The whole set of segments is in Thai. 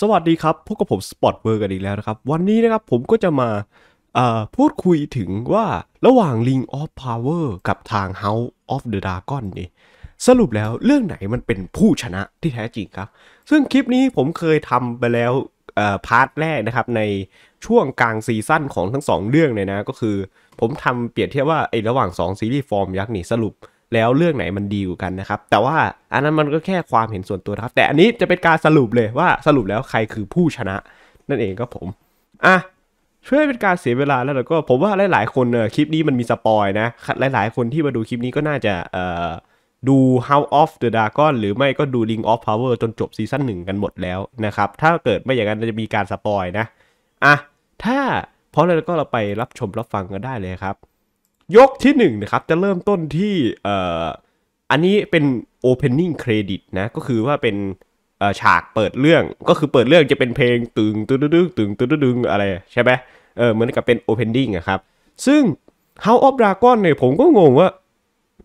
สวัสดีครับ พบกับผมสปอตเวอร์กันอีกแล้วนะครับ วันนี้นะครับผมก็จะมาพูดคุยถึงว่าระหว่าง Ring of Power กับทาง House of the Dragon นี่สรุปแล้วเรื่องไหนมันเป็นผู้ชนะที่แท้จริงครับ ซึ่งคลิปนี้ผมเคยทำไปแล้วพาร์ทแรกนะครับ ในช่วงกลางซีซั่นของทั้ง 2 เรื่องเลยนะก็คือผมทำเปรียบเทียบว่าไอ้ระหว่าง 2 ซีรีส์ฟอร์มยักษ์นี่สรุปแล้วเรื่องไหนมันดีกว่ากันนะครับ แต่ว่าอันนั้นมันก็แค่ความเห็นส่วนตัวนะครับ แต่อันนี้จะเป็นการสรุปเลยว่าสรุปแล้วใครคือผู้ชนะ นั่นเองก็ผม อ่ะช่วยเป็นการเสียเวลาแล้วแล้วก็ผมว่าหลายๆคนเออคลิปนี้มันมีสปอยนะ หลายๆคนที่มาดูคลิปนี้ก็น่าจะเอ่อดู House of the Dragon หรือไม่ก็ดู Ring of Power จนจบซีซั่นหนึ่งกันหมดแล้วนะครับ ถ้าเกิดไม่อย่างนั้นจะมีการสปอยนะอ่ะถ้าพร้อมแล้วก็เราไปรับชมรับฟังกันได้เลยครับยกที่1นนะครับ จะเริ่มต้นที่เอ่ออันนี้เป็น opening credit นะ ก็คือว่าเป็นฉากเปิดเรื่องก็คือเปิดเรื่องจะเป็นเพลงตึงตึงตึงตึงตึงตึงอะไรใช่ไหมเออเหมือนกับเป็น opening นะครับ ซึ่ง House of Dragon เนี่ยผมก็งงว่า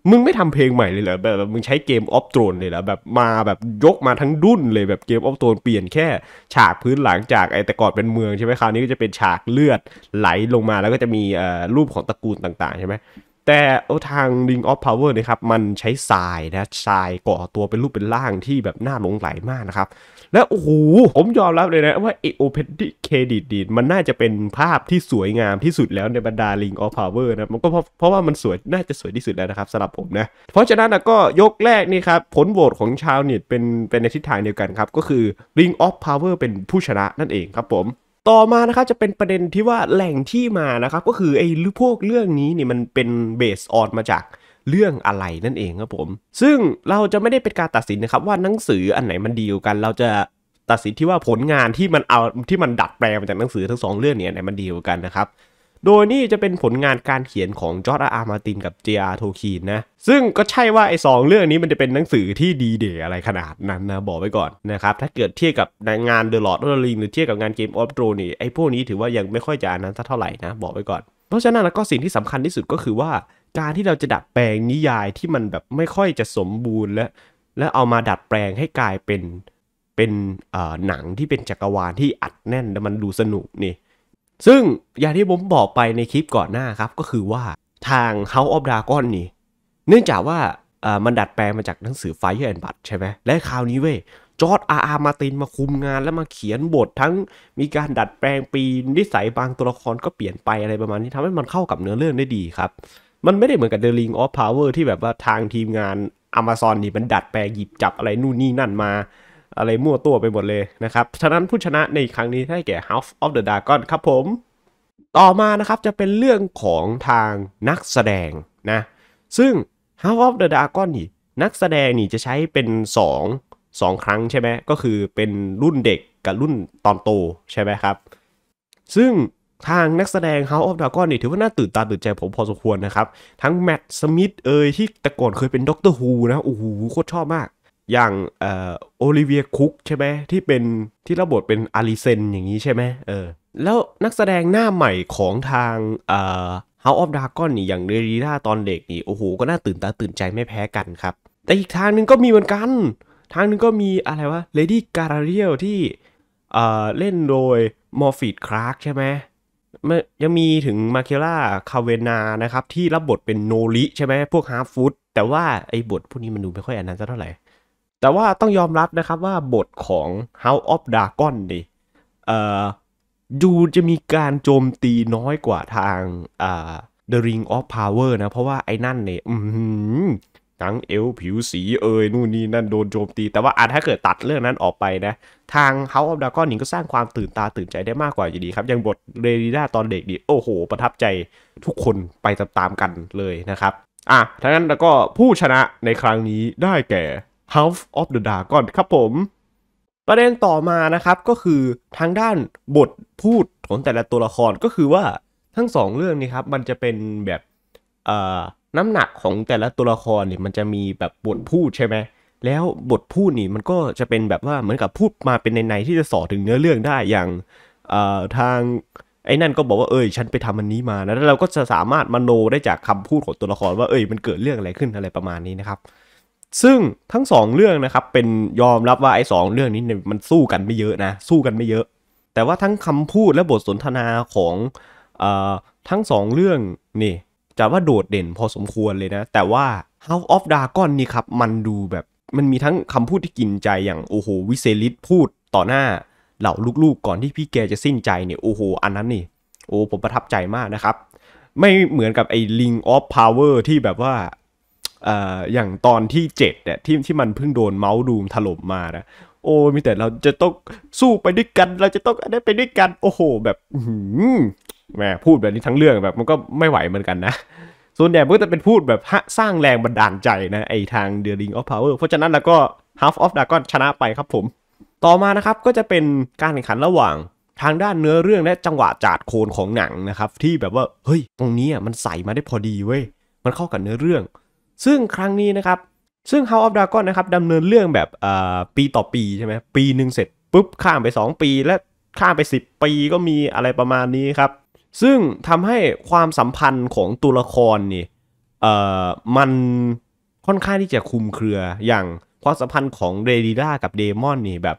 มึงไม่ทำเพลงใหม่เลยเหรอแบบมึงใช้เกมออฟโตรนเลยเหรอแบบมาแบบยกมาทั้งดุ้นเลยแบบเกมออฟโตรนเปลี่ยนแค่ ฉากพื้นหลังจากไอ้แต่ก่อนเป็นเมืองใช่ไหมคราวนี้ก็จะเป็นฉากเลือดไหลลงมาแล้วก็จะมีรูปของตระกูลต่าง ๆใช่ไหมแต่ทาง Ring of Power นะครับมันใช้ทรายนะทรายก่อตัวเป็นรูปเป็นร่างที่แบบน่าหลงไหลมากนะครับแล้วโอ้โห ผมยอมรับเลยนะ ว่าไอโอเพนที่เครดิตดีมันน่าจะเป็นภาพที่สวยงามที่สุดแล้วในบรรดาลิงออฟพาวเวอร์นะมันก็เพราะเพราะว่ามันสวยน่าจะสวยที่สุดแล้วนะครับสำหรับผมนะเพราะฉะนั้นนะก็ยกแรกนี่ครับผลโหวตของชาวเน็ตเป็นเป็นในทิศทางเดียวกันครับ ก็คือลิงออฟพาวเวอร์เป็นผู้ชนะนั่นเองครับผม ต่อมานะครับจะเป็นประเด็นที่ว่าแหล่งที่มานะครับก็คือไอ้พวกเรื่องนี้นี่มันเป็นเบสออนมาจากเรื่องอะไรนั่นเองครับผมซึ่งเราจะไม่ได้เป็นการตัดสินนะครับว่าหนังสืออันไหนมันดีกว่ากัน เราจะตัดสินที่ว่าผลงานที่มันเอาที่มันดัดแปลงมาจากหนังสือทั้งสองเรื่องเนี่ยไหนมันดีกว่ากันนะครับโดยนี่จะเป็นผลงานการเขียนของจอร์ดอาร์มาตินกับเจียร์โทคีนนะซึ่งก็ใช่ว่าไอ้สองเรื่องนี้มันจะเป็นหนังสือที่ดีเดยอะไรขนาดนั้นนะบอกไว้ก่อนนะครับถ้าเกิดเทียบกับงานเดอะลอร์ดออ์ลิงหรือเทียบกับงานเกมออฟโดรนี่ไอ้พวกนี้ถือว่ายังไม่ค่อยจะนนั้นเท่าไหร่นะบอกไว้ก่อนเพราะฉะนั้นแล้วก็สิ่งที่สำคัญที่สุดก็คือว่าการที่เราจะดัดแปลงนิยายที่มันแบบไม่ค่อยจะสมบูรณ์และและเอามาดัดแปลงให้กลายเป็นเป็นหนังที่เป็นจักรวาลที่อัดแน่นและมันดูสนุกนี่ซึ่งอย่างที่ผมบอกไปในคลิปก่อนหน้าครับก็คือว่าทาง House of Dragon นี่เนื่องจากว่ามันดัดแปลงมาจากหนังสือ Fire and Blood ใช่ไหมและคราวนี้เว้ยจอร์ดอาร์อาร์มาตินมาคุมงานแล้วมาเขียนบททั้งมีการดัดแปลงปีนิสัยบางตัวละครก็เปลี่ยนไปอะไรประมาณนี้ทำให้มันเข้ากับเนื้อเรื่องได้ดีครับมันไม่ได้เหมือนกับ The Ring of Power ที่แบบว่าทางทีมงาน Amazon นี่มันดัดแปลงหยิบจับอะไรนู่นนี่นั่นมาอะไรมั่วตัวไปหมดเลยนะครับ ฉะนั้นผู้ชนะในครั้งนี้ได้แก่ House of the Dragon ครับผม ต่อมานะครับจะเป็นเรื่องของทางนักแสดงนะ ซึ่ง House of the Dragon นี่นักแสดงนี่จะใช้เป็น 2 2 ครั้งใช่ไหม ก็คือเป็นรุ่นเด็กกับรุ่นตอนโตใช่ไหมครับ ซึ่งทางนักแสดง House of Dragon นี่ถือว่าน่าตื่นตาตื่นใจผมพอสมควรนะครับ ทั้งแมตต์สมิธเอยที่แต่ก่อนเคยเป็นด็อกเตอร์ฮูนะ โอ้โหโคตรชอบมาก อย่างโอลิเวียคุกใช่ไหมที่เป็นที่รับบทเป็นอาริเซนอย่างนี้ใช่ไหมเออแล้วนักแสดงหน้าใหม่ของทางเอ่อ House of Dragon นี่อย่างเรีดาตอนเด็กนี่โอ้โห ก็น่าตื่นตาตื่นใจไม่แพ้กันครับ แต่อีกทางหนึ่งก็มีเหมือนกัน ทางหนึ่งก็มีอะไรวะเลดี้การาเรียลที่เอ่อเล่นโดยมอร์ฟิดคลาร์กใช่ไหมยังมีถึงมาเคล่าคาเวนานะครับที่รับบทเป็นโนริใช่ไหมพวกฮาร์ฟูดแต่ว่าไอ้บทพวกนี้มันดูไม่ค่อยอันนั้นสัเท่าไหร่ แต่ว่าต้องยอมรับนะครับว่าบทของ House of Dragon นี่เอ่อดูจะมีการโจมตีน้อยกว่าทางอ่า The Ring of Power นะ เพราะว่าไอ้นั่นเนี่ยทั้งเอลผิวสีเอยนู่นนี่นั่นโดนโจมตี แต่ว่าอาจถ้าเกิดตัดเรื่องนั้นออกไปนะทางเฮาออฟดากอนนี่ก็สร้างความตื่นตาตื่นใจได้มากกว่าอยู่ดีครับยังบทเรดิด้าตอนเด็กดีโอ้โห ประทับใจทุกคนไปตามๆกันเลยนะครับ อ่ะทั้งนั้นแล้วก็ผู้ชนะในครั้งนี้ได้แก่ House of the Dragon ครับผม ประเด็นต่อมานะครับก็คือทางด้านบทพูดของแต่ละตัวละครก็คือว่าทั้งสองเรื่องนี้ครับมันจะเป็นแบบเอ่อน้ำหนักของแต่ละตัวละครเนี่ยมันจะมีแบบบทพูดใช่ไหม แล้วบทพูดนี่มันก็จะเป็นแบบว่าเหมือนกับพูดมาเป็นในในที่จะสอถึงเนื้อเรื่องได้อย่างทางไอ้นั่นก็บอกว่าเอ้ยฉันไปทำอันนี้มานะแล้วเราก็จะสามารถมาโนได้จากคำพูดของตัวละครว่าเอ้ยมันเกิดเรื่องอะไรขึ้นอะไรประมาณนี้นะครับ ซึ่งทั้ง 2 เรื่องนะครับเป็นยอมรับว่าไอ้สเรื่องนี้เนี่ยมันสู้กันไม่เยอะนะ สู้กันไม่เยอะ แต่ว่าทั้งคำพูดและบทสนทนาของอทั้ง 2 เรื่องนี่จะว่าโดดเด่นพอสมควรเลยนะ แต่ว่า House of Dragon นี่ครับมันดูแบบมันมีทั้งคำพูดที่กินใจอย่างโอ้โหวิเซลิตพูดต่อหน้า เหล่าลูกๆก่อนที่พี่แกจะสิ้นใจเนี่ยโอ้โหอันนั้นนี่โอ้ผมประทับใจมากนะครับ ไม่เหมือนกับไอ้ Ring of Power ที่แบบว่าออย่างตอนที่7เนี่ยที่ที่มันเพิ่งโดนเมาส์ดูมถล่มมานะโอ้มีแต่เราจะต้องสู้ไปด้วยกัน เราจะต้องอได้ไปด้วยกันโอ้โหแบบแมมพูดแบบนี้ทั้งเรื่องแบบมันก็ไม่ไหวเหมือนกันนะ ส่วนใหญ่มันก็จะเป็นพูดแบบสร้างแรงบันดาลใจนะไอทาง The Ring of Power เพราะฉะนั้นแล้วก็ Half of Dragon ชนะไปครับผม ต่อมานะครับก็จะเป็นการแข่งขันระหว่างทางด้านเนื้อเรื่องและจังหวะจาดโคนของหนังนะครับ ที่แบบว่าเฮ้ยตรงนี้มันใส่มาได้พอดีเว้ย มันเข้ากับเนื้อเรื่อง ซึ่งครั้งนี้นะครับ ซึ่ง House of Dragon นะครับดำเนินเรื่องแบบปีต่อปีใช่ไหมปีหนึ่งเสร็จปุ๊บข้ามไป 2 ปี และข้ามไป 10 ปีก็มีอะไรประมาณนี้ครับซึ่งทำให้ความสัมพันธ์ของตัวละครนี่เอ่อมันค่อนข้างที่จะคุมเครืออย่างความสัมพันธ์ของเรดิล่ากับเดมอนนี่แบบ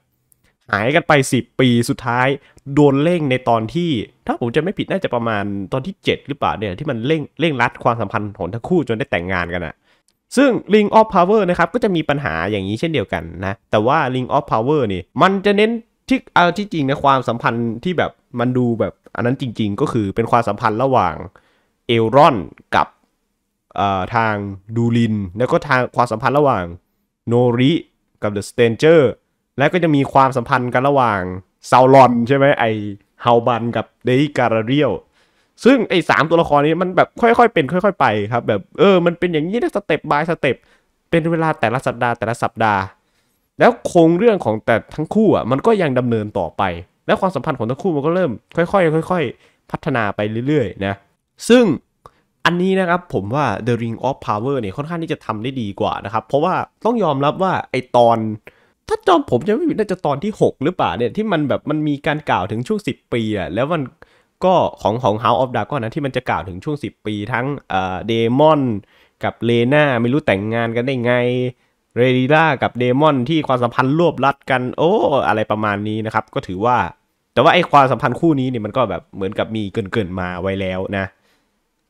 หายกันไป 10 ปีสุดท้าย โดนเร่งในตอนที่ ถ้าผมจะไม่ผิดน่าจะประมาณตอนที่ 7 หรือเปล่าเนี่ยที่มันเร่งเร่งรัดความสัมพันธ์ของทั้งคู่จนได้แต่งงานกันอะซึ่ง Ring of Power นะครับก็จะมีปัญหาอย่างนี้เช่นเดียวกันนะ แต่ว่า Ring of Power นี่มันจะเน้นที่เอาที่จริงนะความสัมพันธ์ที่แบบมันดูแบบอันนั้นจริงๆก็คือเป็นความสัมพันธ์ระหว่างเอลรอนกับทางดูลินแล้วก็ทางความสัมพันธ์ระหว่างโนริกับเดอะสเตนเจอร์แล้วก็จะมีความสัมพันธ์กันระหว่างซาวลอนใช่ไหมไอเฮาบันกับเดย์การาเรียลซึ่งไอสามตัวละครนี้มันแบบค่อยๆ เป็นค่อยๆไปครับแบบเออมันเป็นอย่างนี้นะสเต็ปบายสเต็ปเป็นเวลาแต่ละสัปดาห์แต่ละสัปดาห์แล้วโครงเรื่องของแต่ทั้งคู่อ่ะมันก็ยังดำเนินต่อไป แล้วความสัมพันธ์ของทั้งคู่มันก็เริ่มค่อยๆ ค่อย ๆ พัฒนาไปเรื่อยๆนะซึ่งอันนี้นะครับผมว่า The Ring of Power เนี่ยค่อนข้างที่จะทำได้ดีกว่านะครับ เพราะว่าต้องยอมรับว่าไอตอน ถ้าจอมผมจะไม่ผิดน่าจะตอนที่ 6 หรือเปล่าเนี่ยที่มันแบบมันมีการกล่าวถึงช่วง 10 ปีอ่ะแล้วมันก็ของของ House of Dragon นะที่มันจะกล่าวถึงช่วง 10 ปีทั้งเดมอนกับเลนาไม่รู้แต่งงานกันได้ไงเรดิล่ากับเดมอนที่ความสัมพันธ์รวบรัดกันโอ้อะไรประมาณนี้นะครับ ก็ถือว่าแต่ว่าไอ้ความสัมพันธ์คู่นี้เนี่ยมันก็แบบเหมือนกับมีเกินๆมาไว้แล้วนะ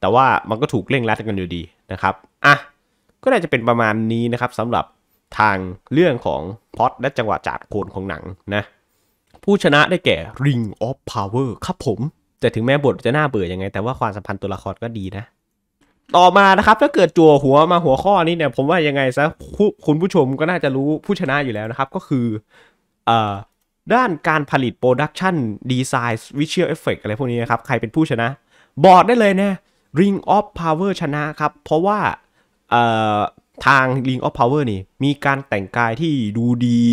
แต่ว่ามันก็ถูกเร่งรัดกันอยู่ดีนะครับอ่ะก็น่าจะเป็นประมาณนี้นะครับสำหรับทางเรื่องของพอดและจังหวะจากโคนของหนังนะ ผู้ชนะได้แก่ Ring of Power ครับผม แต่ถึงแม้บทจะน่าเบื่ออยังไงแต่ว่าความสัมพันธ์ตัวละครก็ดีนะต่อมานะครับถ้าเกิดจั่วหัวมาหัวข้อนี้เนี่ยผมว่ายังไงซะคุณผู้ชมก็น่าจะรู้ผู้ชนะอยู่แล้วนะครับ ก็คือเอ่อด้านการผลิตโปรดักชันดีไซน์วิชวลเอฟเฟกอะไรพวกนี้นะครับใครเป็นผู้ชนะบอกได้เลยนะ Ring of Power ชนะครับ เพราะว่าทาง Ring of Power นี่มีการแต่งกายที่ดูดี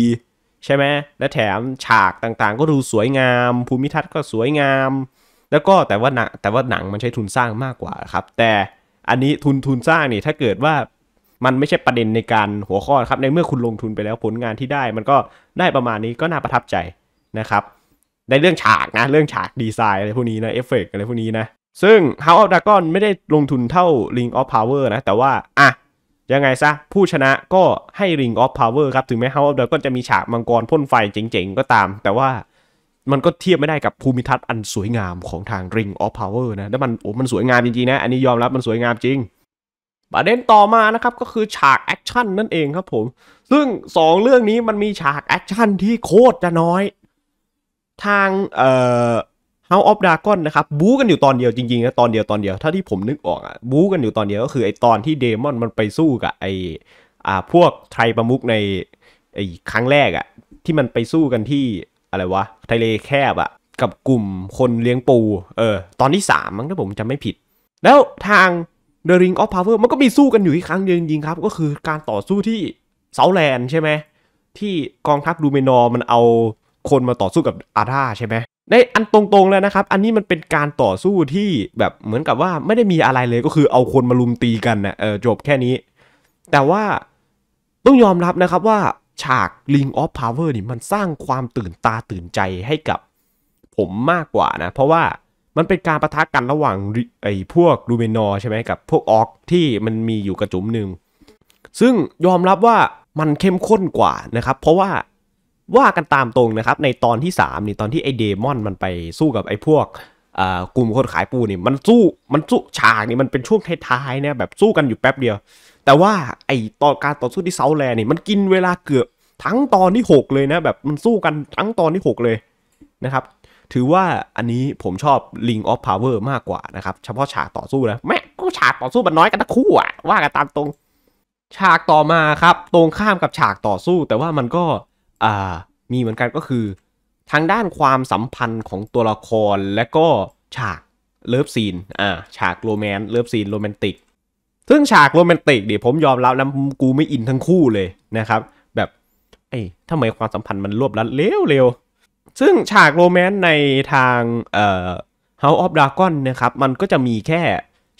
ใช่ไหมและแถมฉากต่างๆก็ดูสวยงาม ภูมิทัศน์ก็สวยงาม แล้วก็แต่ว่าหนังแต่ว่าหนังมันใช้ทุนสร้างมากกว่าครับ แต่อันนี้ทุนทุนสร้างนี่ถ้าเกิดว่ามันไม่ใช่ประเด็นในการหัวข้อครับ ในเมื่อคุณลงทุนไปแล้วผลงานที่ได้มันก็ได้ประมาณนี้ก็น่าประทับใจนะครับ ในเรื่องฉากนะ เรื่องฉากดีไซน์อะไรพวกนี้นะ เอฟเฟกอะไรพวกนี้นะ ซึ่ง House of Dragon ไม่ได้ลงทุนเท่า Ring of Power นะแต่ว่า อ่ะ ยังไงซะ ผู้ชนะก็ให้ Ring of Power ครับ ถึงแม้ House of Dragon จะมีฉากมังกรพ่นไฟเจ๋งๆ ก็ตาม แต่ว่ามันก็เทียบไม่ได้กับภูมิทัศน์อันสวยงามของทาง Ring of Power นะ แล้วมัน โอ้ มันสวยงามจริงๆนะ อันนี้ยอมรับมันสวยงามจริง ประเด็นต่อมานะครับก็คือ ฉากแอคชั่นนั่นเองครับผม ซึ่ง 2 เรื่องนี้มันมีฉากแอคชั่นที่โคตรจะน้อย ทางเอ่อ h o u s อ of Dragon นะครับบู๊กันอยู่ตอนเดียวจริงๆนะตอนเดียวตอนเดียวถ้าที่ผมนึกออกอะบู๊กันอยู่ตอนเดียว ก็คือไอตอนที่เดมอนมันไปสู้กับไออ่าพวกไทรประมุกในไอครั้งแรกอะที่มันไปสู้กันที่อะไรวะทะเลแคบอะกับกลุ่มคนเลี้ยงปูเออตอนที่สามมั้งถ้าผมจำไม่ผิด แล้วทาง The Ring of Power มันก็มีสู้กันอยู่อีกครั้งเดียวจริงๆครับ ก็คือการต่อสู้ที่เซาแลนใช่ไหม ที่กองทัพดูเมนอร์มันเอาคนมาต่อสู้กับอาธาใช่ไหมในอันตรงๆแล้วนะครับ อันนี้มันเป็นการต่อสู้ที่แบบเหมือนกับว่าไม่ได้มีอะไรเลยก็คือเอาคนมาลุมตีกันนะเออจบแค่นี้ แต่ว่าต้องยอมรับนะครับว่าฉาก Ring of Power นี่มันสร้างความตื่นตาตื่นใจให้กับผมมากกว่านะ เพราะว่ามันเป็นการประทะกันระหว่างไอ้พวกลูเมนอใช่ไหมกับพวกออกที่มันมีอยู่กระจุมหนึ่งซึ่งยอมรับว่ามันเข้มข้นกว่านะครับ เพราะว่าว่ากันตามตรงนะครับ ในตอนที่3นี่ตอนที่ไอเดมอนมันไปสู้กับไอ้พวกกลุ่มคนขายปูนี่มันสู้มันสู้ฉากนี่มันเป็นช่วงท้ายๆเนี่ยแบบสู้กันอยู่แป๊บเดียวแต่ว่าไอตอนการต่อสู้ที่เซาแลนนี่มันกินเวลาเกือบทั้งตอนที่ 6 เลยนะแบบมันสู้กันทั้งตอนที่ 6 เลยนะครับ ถือว่าอันนี้ผมชอบ Ring of Power มากกว่านะครับเฉพาะฉากต่อสู้นะแม่ก็ฉากต่อสู้มันน้อยกันทั้งคู่อะว่ากันตามตรงฉากต่อมาครับ ตรงข้ามกับฉากต่อสู้ แต่ว่ามันก็อ่ามีเหมือนกันก็คือ ทางด้านความสัมพันธ์ของตัวละครและก็ฉากเลิฟซีนอ่าฉากโรแมนต์เลิฟซีนโรแมนติกซึ่งฉากโรแมนติกเดี๋วผมยอมรับนะกูไม่อินทั้งคู่เลยนะครับ แบบไอ้ทำไมความสัมพันธ์มันรวบรัดเร็วๆซึ่งฉากโรแมนต์ในทางเอ่อ House of Dragon นะครับมันก็จะมีแค่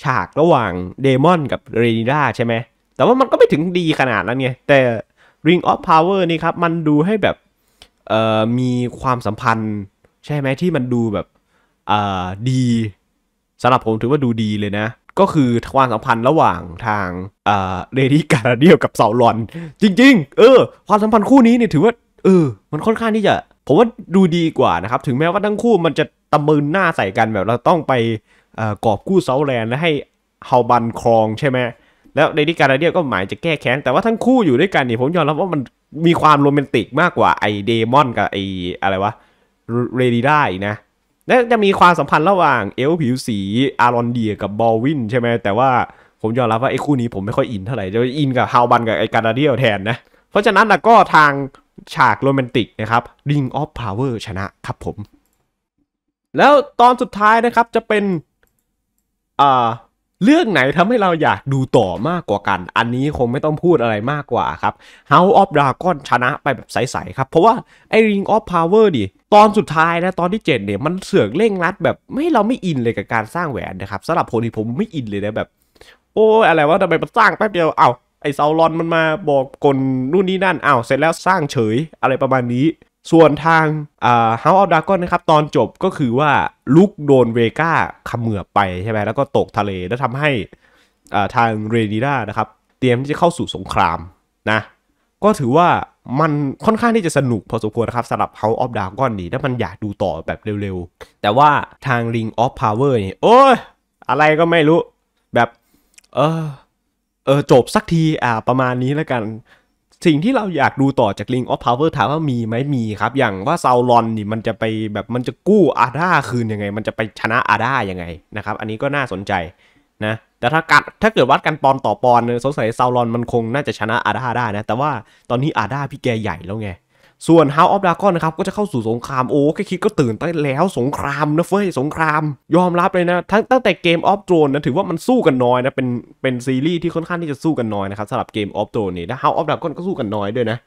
ฉากระหว่างเดมอนกับเรนิด้าใช่ไหม แต่ว่ามันก็ไม่ถึงดีขนาดนั้นไงแต่ Ring of Power นี่ครับมันดูให้แบบเอ่อมีความสัมพันธ์ใช่ไหมที่มันดูแบบอ่าดีสำหรับผมถือว่าดูดีเลยนะก็คือความสัมพันธ์ระหว่างทางเรดี้การาเดียลกับเซาลอน จริง ๆ เออ ความสัมพันธ์คู่นี้เนี่ยถือว่า เออ มันค่อนข้างที่จะ ผมว่าดูดีกว่านะครับ ถึงแม้ว่าทั้งคู่มันจะตะมืนหน้าใส่กันแบบเราต้องไปกอบกู้เซาแลนและให้เฮาบันครองใช่ไหม แล้วเรดี้การาเดียลก็หมายจะแก้แค้น แต่ว่าทั้งคู่อยู่ด้วยกันเนี่ยผมยอมรับว่ามันมีความโรแมนติกมากกว่าไอเดมอนกับไออะไรวะ เรดี้ได้นะและจะมีความสัมพันธ์ระหว่างเอลผิวสี อารอนเดียกับบอลวินใช่ไหมแต่ว่าผมยอมรับว่าไอ้คู่นี้ผมไม่ค่อยอินเท่าไหร่ จะอินกับฮาวบันกับไอ้การาเดียลแทนนะ เพราะฉะนั้นก็ทางฉากโรแมนติกนะครับ Ring of Power ชนะครับผม แล้วตอนสุดท้ายนะครับจะเป็นอ่าเรื่องไหนทำให้เราอยากดูต่อมากกว่ากัน อันนี้คงไม่ต้องพูดอะไรมากกว่าครับ House of Dragon ชนะไปแบบใสๆครับ เพราะว่า ไอ้ Ring of Power ดิ ตอนสุดท้ายนะตอนที่7เนี่ยมันเสือกเร่งรัดแบบไม่เราไม่อินเลยกับการสร้างแหวนนะครับสำหรับผมที่ผมไม่อินเลยนะแบบ โอ้อะไรวะทำไมมันสร้างแป๊บเดียวเอา้าไอเซาลอนมันมาบอกกลนู่นนี่นั่นเอา้าเสร็จแล้วสร้างเฉยอะไรประมาณนี้ส่วนทางเฮาส์ออฟดากอนนะครับ ตอนจบก็คือว่า ลุกโดนเวก้าขมือไปใช่ไหมแล้วก็ตกทะเลแล้วทำให้ทางเรนิด้านะครับ เตรียมที่จะเข้าสู่สงครามนะ ก็ถือว่ามันค่อนข้างที่จะสนุกพอสมควรนะครับสำหรับ House of Dragon นี่ถ้ามันอยากดูต่อแบบเร็วๆ แต่ว่าทาง Ring of Power นี่โอ้ยอะไรก็ไม่รู้ แบบ เออเออจบสักทีอ่าประมาณนี้แล้วกันสิ่งที่เราอยากดูต่อจากลิงออฟพาวเวอร์ถามว่ามีไหมมีครับ อย่างว่าซาวลอนนี่มันจะไปแบบมันจะกู้อาดาคืนยังไง มันจะไปชนะอาดายังไงนะครับอันนี้ก็น่าสนใจนะแต่ถ้ากัดถ้าเกิดวัดกันปอนต่อปอนสงสัยซาวลอนมันคงน่าจะชนะอาดาได้นะแต่ว่าตอนนี้อาดาพี่แกใหญ่แล้วไงส่วน House of Dragon นะครับก็จะเข้าสู่สงครามโอ้แค่คิดก็ตื่นเต้นแล้วสงครามนะเฟ้ย สงคราม ยอมรับเลยนะทั้งตั้งแต่เกมออฟโ r o n e นะถือว่ามันสู้กันน้อยนะเป็นเป็นซีรีส์ที่ค่อนข้างที่จะสู้กันน้อยนะครับสำหรับเกมออฟโ r o n e นี่และ House of Dragon ก็สู้กันน้อยด้วยนะ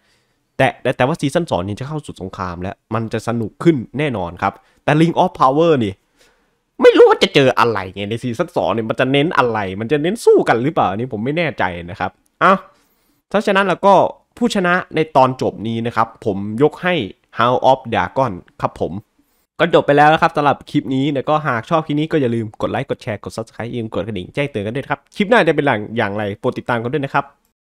แต่แต่ว่าซีซั่นสองนี้จะเข้าสู่สงครามแล้วมันจะสนุกขึ้นแน่นอนครับ แต่ Ring of Power นี่ ไม่รู้ว่าจะเจออะไรไงในซีซั่นสองเนี่ยมันจะเน้นอะไร มันจะเน้นสู้กันหรือเปล่านี่ผมไม่แน่ใจนะครับอ้าวถ้าฉะนั้นแล้วก็ผู้ชนะในตอนจบนี้นะครับ ผมยกให้ h o w of Dragon ครับผม ก็จบไปแล้วนะครับสำหรับคลิปนี้ แล้วก็หากชอบคลิปนี้ก็อย่าลืมกดไลค์กดแชร์กด Subscribe อิ่งกดกระดิ่งแจ้งเตือนกันด้วยครับ คลิปหน้าจะเป็นหลังอย่างไร โปรดติดตามกันด้วยนะครับ